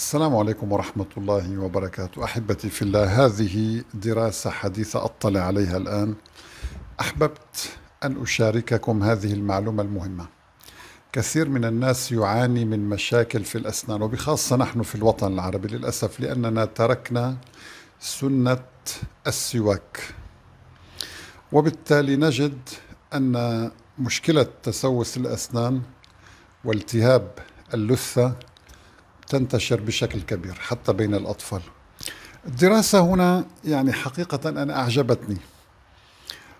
السلام عليكم ورحمة الله وبركاته أحبتي في الله هذه دراسة حديثة أطلع عليها الآن أحببت أن أشارككم هذه المعلومة المهمة كثير من الناس يعاني من مشاكل في الأسنان وبخاصة نحن في الوطن العربي للأسف لأننا تركنا سنة السواك وبالتالي نجد أن مشكلة تسوس الأسنان والتهاب اللثة تنتشر بشكل كبير حتى بين الأطفال الدراسة هنا يعني حقيقة أنا أعجبتني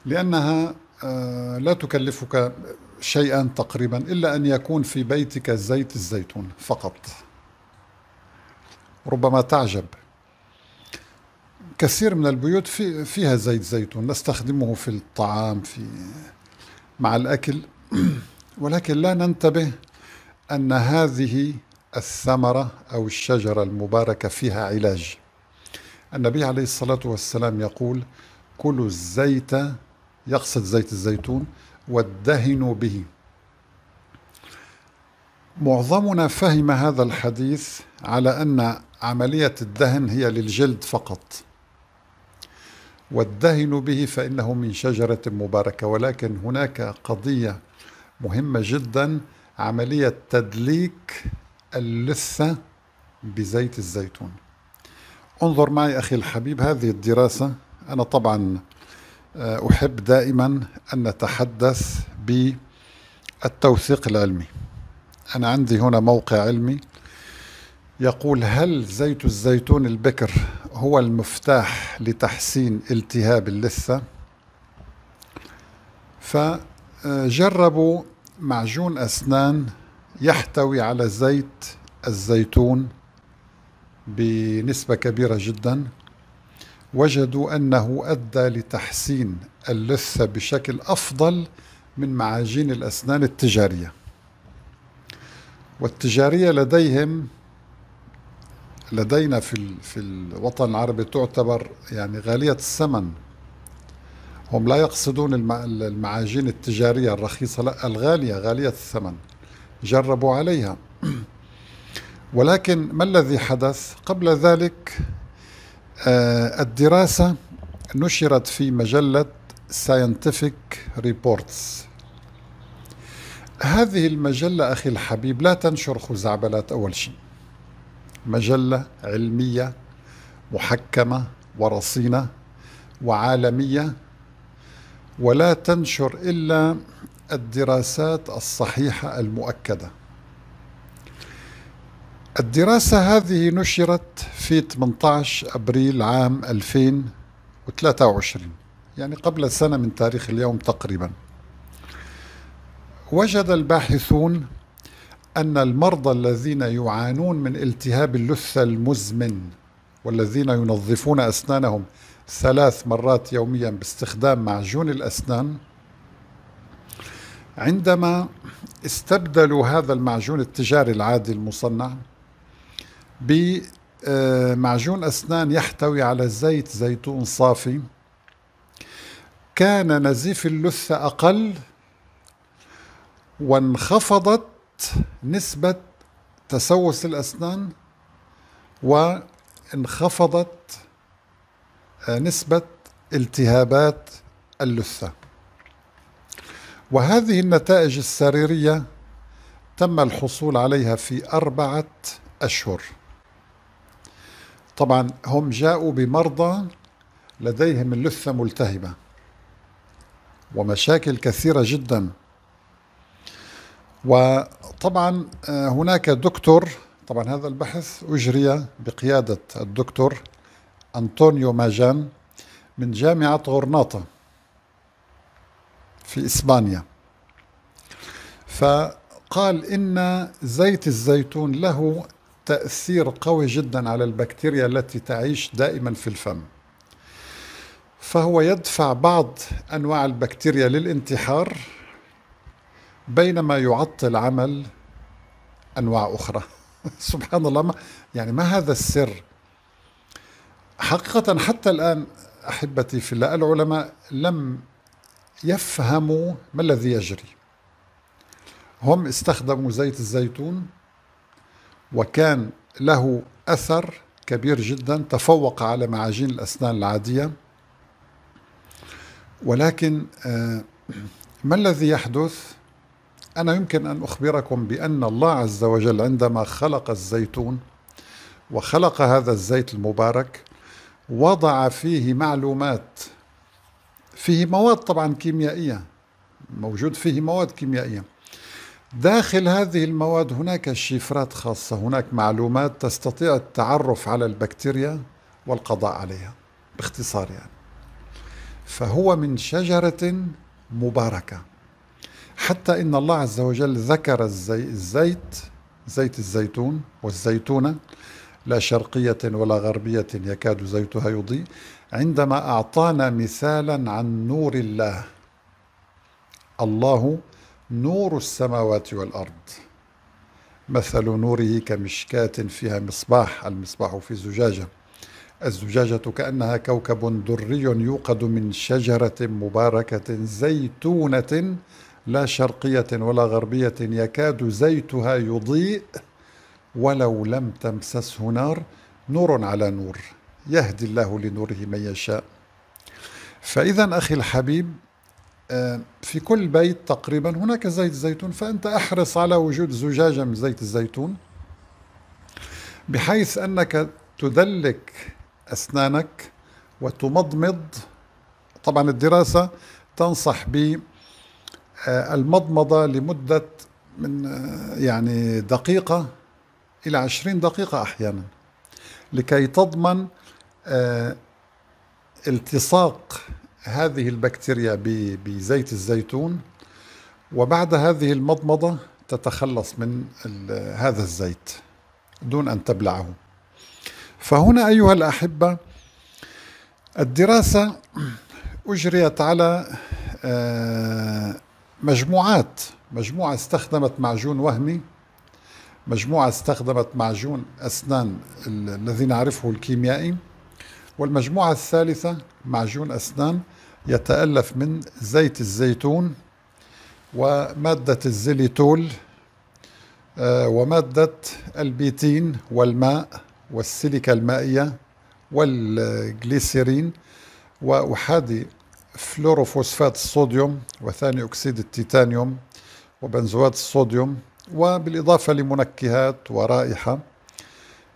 لأنها آه، لا تكلفك شيئا تقريبا إلا أن يكون في بيتك زيت الزيتون فقط ربما تعجب كثير من البيوت في فيها زيت زيتون نستخدمه في الطعام في مع الأكل ولكن لا ننتبه أن هذه الثمرة أو الشجرة المباركة فيها علاج النبي عليه الصلاة والسلام يقول كلوا الزيت يقصد زيت الزيتون وادهنوا به معظمنا فهم هذا الحديث على أن عملية الدهن هي للجلد فقط والدهن به فإنه من شجرة مباركة ولكن هناك قضية مهمة جدا عملية تدليك اللثة بزيت الزيتون انظر معي أخي الحبيب هذه الدراسة أنا طبعا آه، أحب دائما أن نتحدث بالتوثيق العلمي أنا عندي هنا موقع علمي يقول هل زيت الزيتون البكر هو المفتاح لتحسين التهاب اللثة؟ فجربوا معجون أسنان يحتوي على زيت الزيتون بنسبة كبيرة جدا وجدوا أنه أدى لتحسين اللثة بشكل أفضل من معاجين الأسنان التجارية والتجارية لديهم لدينا في في الوطن العربي تعتبر يعني غالية الثمن هم لا يقصدون المعاجين التجارية الرخيصة لا الغالية غالية الثمن جربوا عليها ولكن ما الذي حدث قبل ذلك آه، الدراسة نشرت في مجلة Scientific Reports هذه المجلة أخي الحبيب لا تنشر خزعبلات أول شيء مجلة علمية محكمة ورصينة وعالمية ولا تنشر إلا الدراسات الصحيحة المؤكدة الدراسة هذه نشرت في 18 أبريل عام 2023 يعني قبل سنة من تاريخ اليوم تقريبا وجد الباحثون أن المرضى الذين يعانون من التهاب اللثة المزمن والذين ينظفون أسنانهم ثلاث مرات يوميا باستخدام معجون الأسنان عندما استبدلوا هذا المعجون التجاري العادي المصنع بمعجون أسنان يحتوي على زيت زيتون صافي كان نزيف اللثة أقل وانخفضت نسبة تسوس الأسنان وانخفضت نسبة التهابات اللثة وهذه النتائج السريرية تم الحصول عليها في أربعة أشهر طبعا هم جاءوا بمرضى لديهم اللثة ملتهبة ومشاكل كثيرة جدا وطبعا آه، هناك دكتور طبعا هذا البحث أجري بقيادة الدكتور أنطونيو ماجان من جامعة غرناطة في إسبانيا فقال إن زيت الزيتون له تأثير قوي جدا على البكتيريا التي تعيش دائما في الفم فهو يدفع بعض أنواع البكتيريا للانتحار بينما يعطل عمل أنواع أخرى سبحان الله ما يعني ما هذا السر حقيقة حتى الآن أحبتي في الله العلماء لم يفهموا ما الذي يجري هم استخدموا زيت الزيتون وكان له أثر كبير جدا تفوق على معاجين الأسنان العادية ولكن آه، ما الذي يحدث أنا يمكن أن أخبركم بأن الله عز وجل عندما خلق الزيتون وخلق هذا الزيت المبارك وضع فيه معلومات فيه مواد طبعا كيميائية موجود فيه مواد كيميائية داخل هذه المواد هناك شفرات خاصة هناك معلومات تستطيع التعرف على البكتيريا والقضاء عليها باختصار يعني فهو من شجرة مباركة حتى إن الله عز وجل ذكر الزيت زيت الزيتون والزيتونة لا شرقية ولا غربية يكاد زيتها يضيء عندما أعطانا مثالا عن نور الله الله نور السماوات والأرض مثل نوره كمشكاة فيها مصباح المصباح في زجاجة الزجاجة كأنها كوكب دري يوقد من شجرة مباركة زيتونة لا شرقية ولا غربية يكاد زيتها يضيء ولو لم تمسسه نار نور على نور يهدي الله لنوره من يشاء فإذا أخي الحبيب آه، في كل بيت تقريبا هناك زيت زيتون فأنت أحرص على وجود زجاجة من زيت الزيتون بحيث أنك تدلك أسنانك وتمضمض طبعا الدراسة تنصح بالمضمضة آه، لمدة من آه، يعني دقيقة إلى 20 دقيقة أحيانا لكي تضمن آه، التصاق هذه البكتيريا بزيت الزيتون وبعد هذه المضمضة تتخلص من هذا الزيت دون أن تبلعه فهنا أيها الأحبة الدراسة أجريت على آه، مجموعات مجموعة استخدمت معجون وهمي مجموعة استخدمت معجون أسنان الذي نعرفه الكيميائي والمجموعة الثالثة معجون أسنان يتألف من زيت الزيتون ومادة الزليتول آه، ومادة البيتين والماء والسيليكا المائية والجليسيرين وأحادي فلوروفوسفات الصوديوم وثاني أكسيد التيتانيوم وبنزوات الصوديوم وبالإضافة لمنكهات ورائحة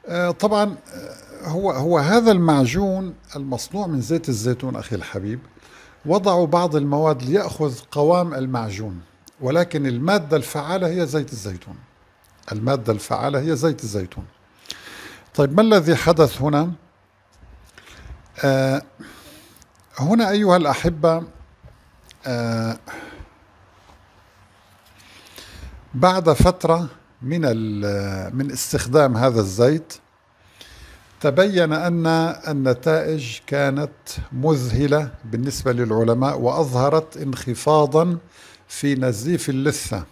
آه، طبعا آه، هو هو هذا المعجون المصنوع من زيت الزيتون أخي الحبيب وضعوا بعض المواد ليأخذ قوام المعجون ولكن المادة الفعالة هي زيت الزيتون المادة الفعالة هي زيت الزيتون طيب ما الذي حدث هنا؟ آه هنا أيها الأحبة آه بعد فترة من من استخدام هذا الزيت تبين أن النتائج كانت مذهلة بالنسبة للعلماء وأظهرت انخفاضا في نزيف اللثة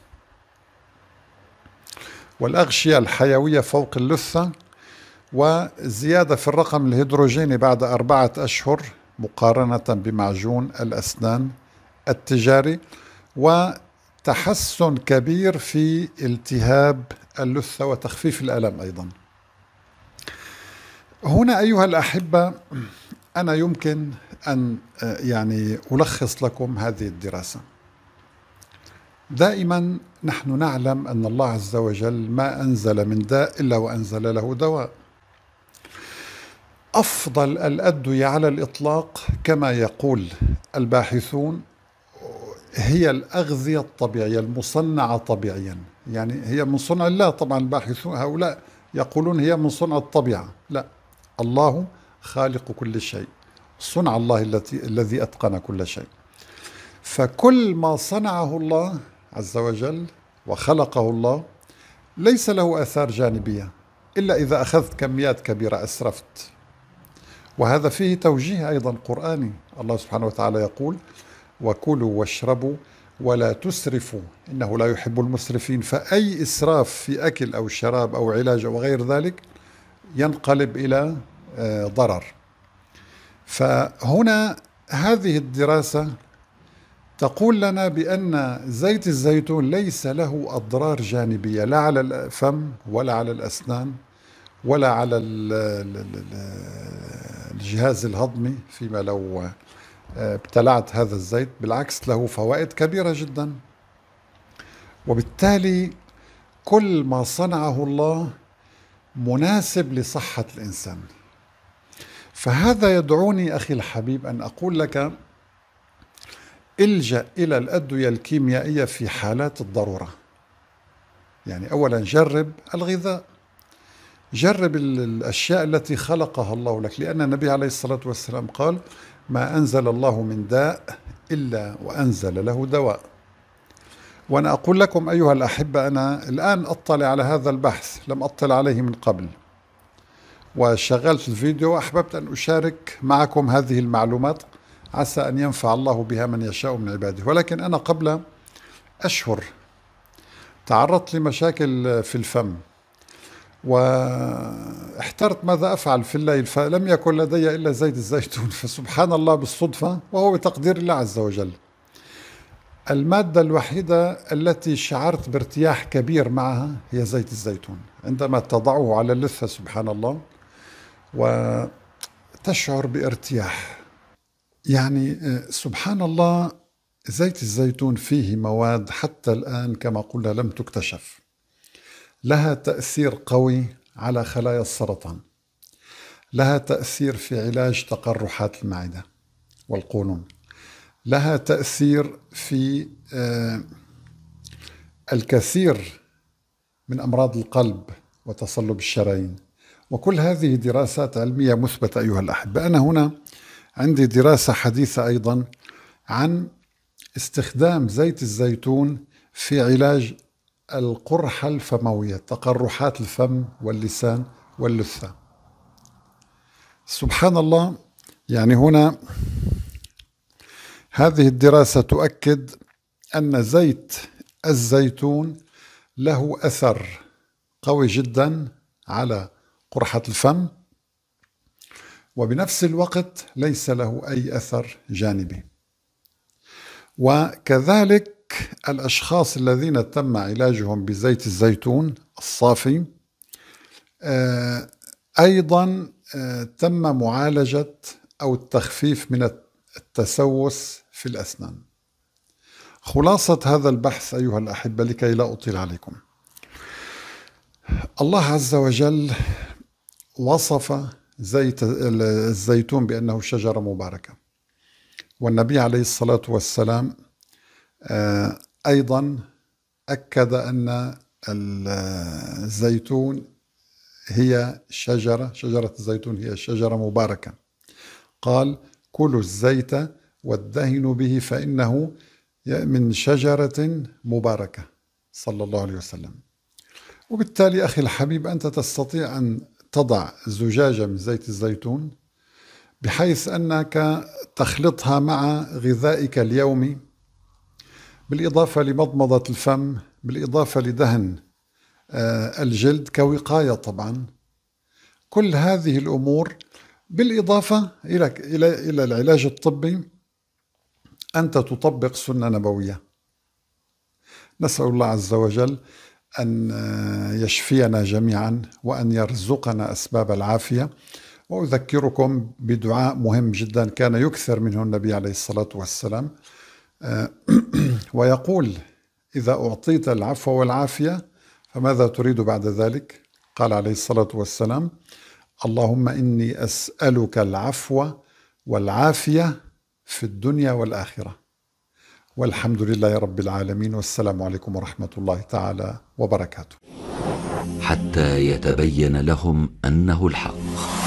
والأغشية الحيوية فوق اللثة وزيادة في الرقم الهيدروجيني بعد أربعة أشهر مقارنة بمعجون الأسنان التجاري و تحسن كبير في التهاب اللثة وتخفيف الألم أيضا هنا أيها الأحبة أنا يمكن أن يعني ألخص لكم هذه الدراسة دائما نحن نعلم أن الله عز وجل ما أنزل من داء إلا وأنزل له دواء أفضل الأدوية على الإطلاق كما يقول الباحثون هي الأغذية الطبيعية المصنعة طبيعيا يعني هي من صنع الله طبعا الباحثون هؤلاء يقولون هي من صنع الطبيعة لا الله خالق كل شيء صنع الله التي الذي أتقن كل شيء فكل ما صنعه الله عز وجل وخلقه الله ليس له آثار جانبية إلا إذا أخذت كميات كبيرة أسرفت وهذا فيه توجيه أيضا قرآني الله سبحانه وتعالى يقول وكلوا واشربوا ولا تسرفوا انه لا يحب المسرفين فاي اسراف في اكل او شراب او علاج او غير ذلك ينقلب الى آه، ضرر فهنا هذه الدراسه تقول لنا بان زيت الزيتون ليس له اضرار جانبيه لا على الفم ولا على الاسنان ولا على الجهاز الهضمي فيما لو آه، ابتلعت هذا الزيت بالعكس له فوائد كبيرة جدا وبالتالي كل ما صنعه الله مناسب لصحة الإنسان فهذا يدعوني أخي الحبيب أن أقول لك الجأ إلى الأدوية الكيميائية في حالات الضرورة يعني أولا جرب الغذاء جرب الأشياء التي خلقها الله لك لأن النبي عليه الصلاة والسلام قال ما أنزل الله من داء إلا وأنزل له دواء وأنا أقول لكم أيها الأحبة أنا الآن أطلع على هذا البحث لم أطلع عليه من قبل وشغلت الفيديو وأحببت أن أشارك معكم هذه المعلومات عسى أن ينفع الله بها من يشاء من عباده ولكن أنا قبل أشهر تعرضت لمشاكل في الفم واحترت ماذا أفعل في الليل فلم يكن لدي إلا زيت الزيتون فسبحان الله بالصدفة وهو بتقدير الله عز وجل المادة الوحيدة التي شعرت بارتياح كبير معها هي زيت الزيتون عندما تضعه على اللثة سبحان الله وتشعر بارتياح يعني سبحان الله زيت الزيتون فيه مواد حتى الآن كما قلنا لم تكتشف لها تأثير قوي على خلايا السرطان لها تأثير في علاج تقرحات المعدة والقولون لها تأثير في آه، الكثير من أمراض القلب وتصلب الشرايين وكل هذه دراسات علمية مثبتة أيها الأحبة أنا هنا عندي دراسة حديثة أيضا عن استخدام زيت الزيتون في علاج القرحة الفموية تقرحات الفم واللسان واللثة سبحان الله يعني هنا هذه الدراسة تؤكد أن زيت الزيتون له أثر قوي جدا على قرحة الفم وبنفس الوقت ليس له أي أثر جانبي وكذلك الأشخاص الذين تم علاجهم بزيت الزيتون الصافي آه، أيضا آه، تم معالجة أو التخفيف من التسوس في الأسنان خلاصة هذا البحث أيها الأحبة لكي لا أطيل عليكم الله عز وجل وصف زيت الزيتون بأنه شجرة مباركة والنبي عليه الصلاة والسلام آه، أيضا أكد أن الزيتون هي شجرة شجرة الزيتون هي شجرة مباركة قال كلوا الزيت وادهنوا به فإنه من شجرة مباركة صلى الله عليه وسلم وبالتالي أخي الحبيب أنت تستطيع أن تضع زجاجة من زيت الزيتون بحيث أنك تخلطها مع غذائك اليومي بالإضافة لمضمضة الفم بالإضافة لدهن آه، الجلد كوقاية طبعا كل هذه الأمور بالإضافة إلى إلى العلاج الطبي أنت تطبق سنة نبوية نسأل الله عز وجل أن آه، يشفينا جميعا وأن يرزقنا أسباب العافية وأذكركم بدعاء مهم جدا كان يكثر منه النبي عليه الصلاة والسلام آه، ويقول إذا أعطيت العفو والعافية فماذا تريد بعد ذلك؟ قال عليه الصلاة والسلام اللهم إني أسألك العفو والعافية في الدنيا والآخرة والحمد لله رب العالمين والسلام عليكم ورحمة الله تعالى وبركاته حتى يتبين لهم أنه الحق